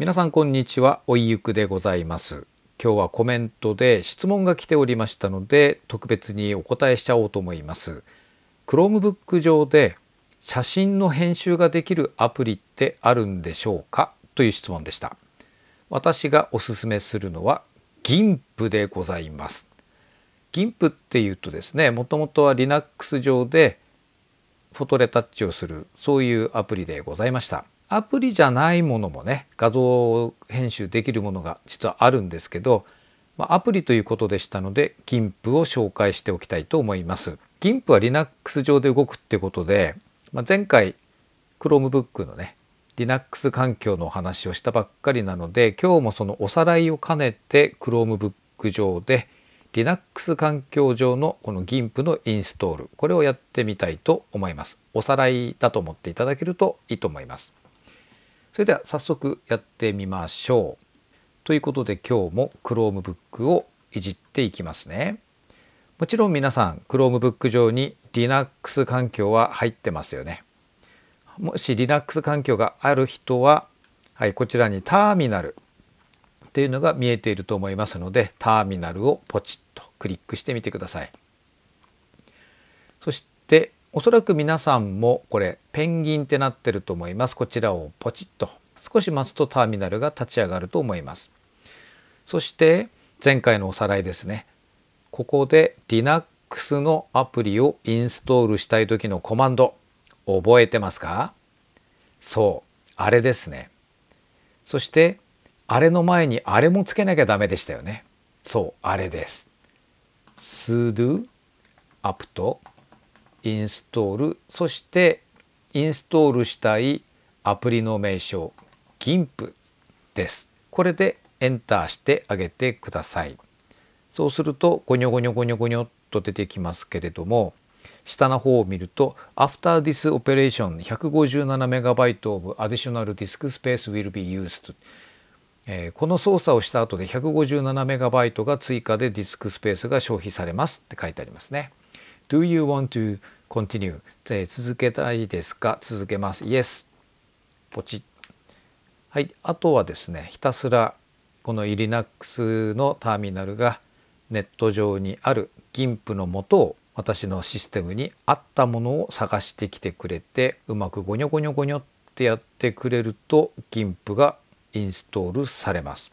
皆さんこんにちはおいゆくでございます今日はコメントで質問が来ておりましたので特別にお答えしちゃおうと思います Chromebook 上で写真の編集ができるアプリってあるんでしょうかという質問でした私がおすすめするのは GIMP でございます GIMP っていうとですねもともとは Linux 上でフォトレタッチをするそういうアプリでございましたアプリじゃないものもね画像編集できるものが実はあるんですけど、まあ、アプリということでしたので GIMP を紹介しておきたいと思います。GIMP は Linux 上で動くってことで、まあ、前回 Chromebook のね Linux 環境のお話をしたばっかりなので今日もそのおさらいを兼ねて Chromebook 上で Linux 環境上のこの GIMP のインストールこれをやってみたいと思います。おさらいだと思っていただけるといいと思います。それでは早速やってみましょう。ということで今日も Chromebook をいじっていきますね。もちろん皆さん Chromebook 上に Linux 環境は入ってますよね。もし Linux 環境がある人は、はい、こちらにターミナルというのが見えていると思いますのでターミナルをポチッとクリックしてみてください。そしておそらく皆さんもこれペンギンってなってると思いますこちらをポチッと少し待つとターミナルが立ち上がると思いますそして前回のおさらいですねここで Linux のアプリをインストールしたい時のコマンド覚えてますかそうあれですねそしてあれの前にあれもつけなきゃダメでしたよねそうあれです sudo apt インストールそしてインストールしたいアプリの名称 GIMP です。これでエンターしてあげてください。そうするとゴニョゴニョゴニョゴニョと出てきますけれども下の方を見ると After this operation 157MB of additional disk space will be used この操作をした後で 157MB が追加でディスクスペースが消費されますって書いてありますね。Do you want to continue? 続けたいですか続けます。Yes。ポチはい。あとはですね、ひたすらこの Linux のターミナルがネット上にある GIMP の元を私のシステムに合ったものを探してきてくれてうまくゴニョゴニョゴニョってやってくれると GIMP がインストールされます。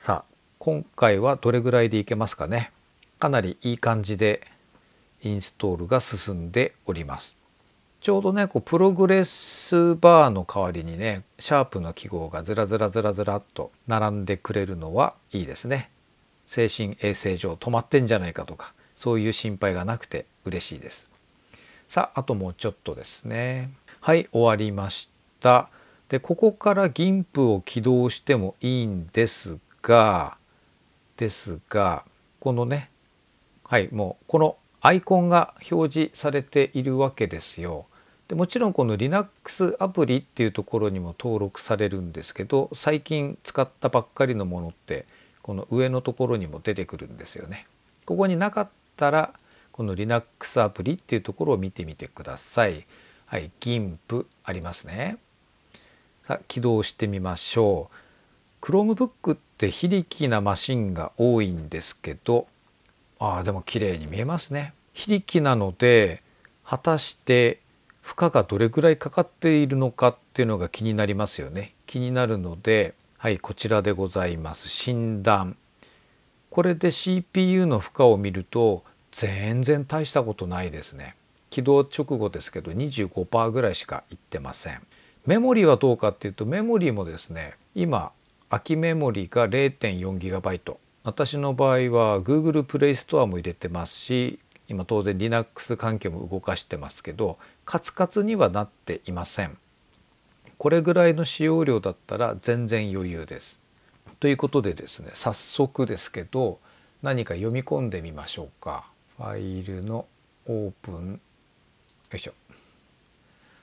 さあ今回はどれぐらいでいけますかねかなりいい感じでインストールが進んでおります。ちょうどねこうプログレスバーの代わりにねシャープの記号がずらずらずらずらっと並んでくれるのはいいですね。精神衛生上止まってんじゃないかとかそういう心配がなくて嬉しいです。さああともうちょっとですね。はい終わりました。でここから銀 i を起動してもいいんですがですがこのねはいもうこのアイコンが表示されているわけですよ。でもちろんこの Linux アプリっていうところにも登録されるんですけど最近使ったばっかりのものってこの上のところにも出てくるんですよね。ここになかったらこの Linux アプリっていうところを見てみてください。はい、GIMP ありますね。さあ起動してみましょう。Chromebook って非力なマシンが多いんですけどああでも綺麗に見えますね。非力なので果たして負荷がどれくらいかかっているのかっていうのが気になりますよね。気になるのではいこちらでございます診断。これで CPU の負荷を見ると全然大したことないですね。起動直後ですけど25%ぐらいしかいってません。メモリはどうかっていうとメモリもですね今空きメモリが 0.4GB 私の場合は Google プレイストアも入れてますし今当然 Linux 環境も動かしてますけどカツカツにはなっていませんこれぐらいの使用量だったら全然余裕ですということでですね早速ですけど何か読み込んでみましょうかファイルのオープンよいしょ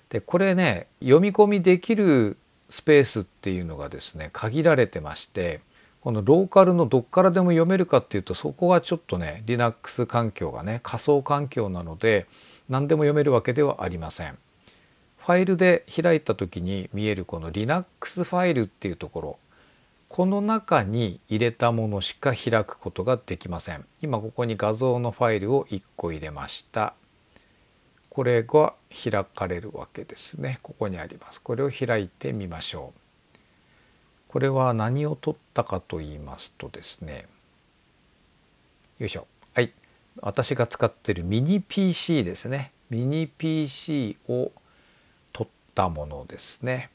でこれね読み込みできるスペースっていうのがですね限られてましてこのローカルのどっからでも読めるかっていうとそこはちょっとね Linux 環境がね仮想環境なので何でも読めるわけではありません。ファイルで開いた時に見えるこの Linux ファイルっていうところこの中に入れたものしか開くことができません。今ここに画像のファイルを1個入れました。これが開かれるわけですね。ここにあります。これを開いてみましょう。これは何を撮ったかと言いますとですねよいしょはい私が使ってるミニ PC ですねミニ PC を撮ったものですね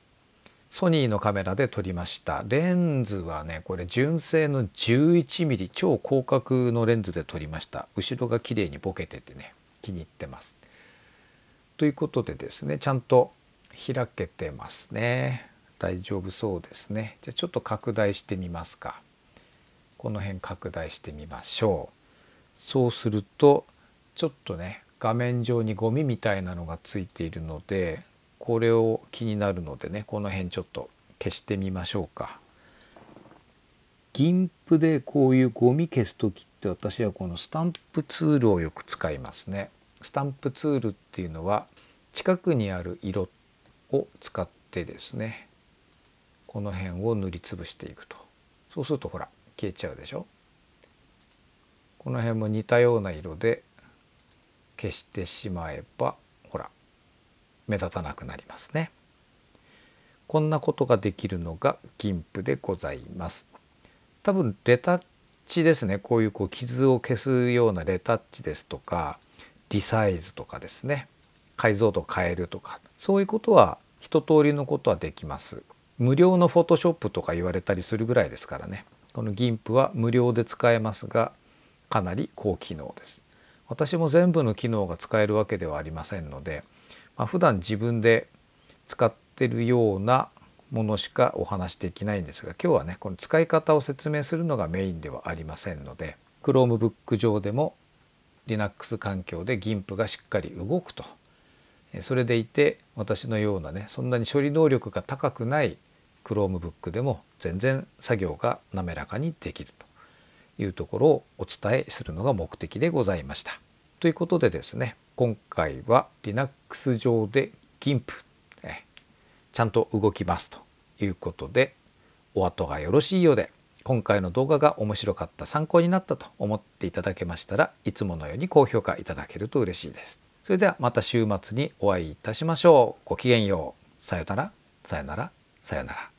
ソニーのカメラで撮りましたレンズはねこれ純正の 11mm 超広角のレンズで撮りました後ろが綺麗にボケててね気に入ってますということでですねちゃんと開けてますね大丈夫そうですねじゃちょっと拡大してみますかこの辺拡大してみましょうそうするとちょっとね画面上にゴミみたいなのがついているのでこれを気になるのでねこの辺ちょっと消してみましょうか。銀プでこういうゴミ消す時って私はこのスタンプツールをよく使いますね。スタンプツールっていうのは近くにある色を使ってですねこの辺を塗りつぶしていくとそうするとほら消えちゃうでしょこの辺も似たような色で消してしまえばほら目立たなくなりますねこんなことができるのが銀布でございます多分レタッチですねこういうこう傷を消すようなレタッチですとかリサイズとかですね解像度変えるとかそういうことは一通りのことはできます。無料のフォトショップとか言われたりするぐらいですからねこの GIMP は無料で使えますがかなり高機能です私も全部の機能が使えるわけではありませんので、まあ、普段自分で使ってるようなものしかお話しできないんですが今日はねこの使い方を説明するのがメインではありませんので Chromebook 上でも Linux 環境で GIMP がしっかり動くとそれでいて私のようなねそんなに処理能力が高くない Chromebook でも全然作業が滑らかにできるというところをお伝えするのが目的でございました。ということでですね今回は Linux 上で GIMP ちゃんと動きますということでお後がよろしいようで今回の動画が面白かった参考になったと思っていただけましたらいつものように高評価いただけると嬉しいです。それではまた週末にお会いいたしましょう。ごきげんよう。さよなら。さよなら。さよなら。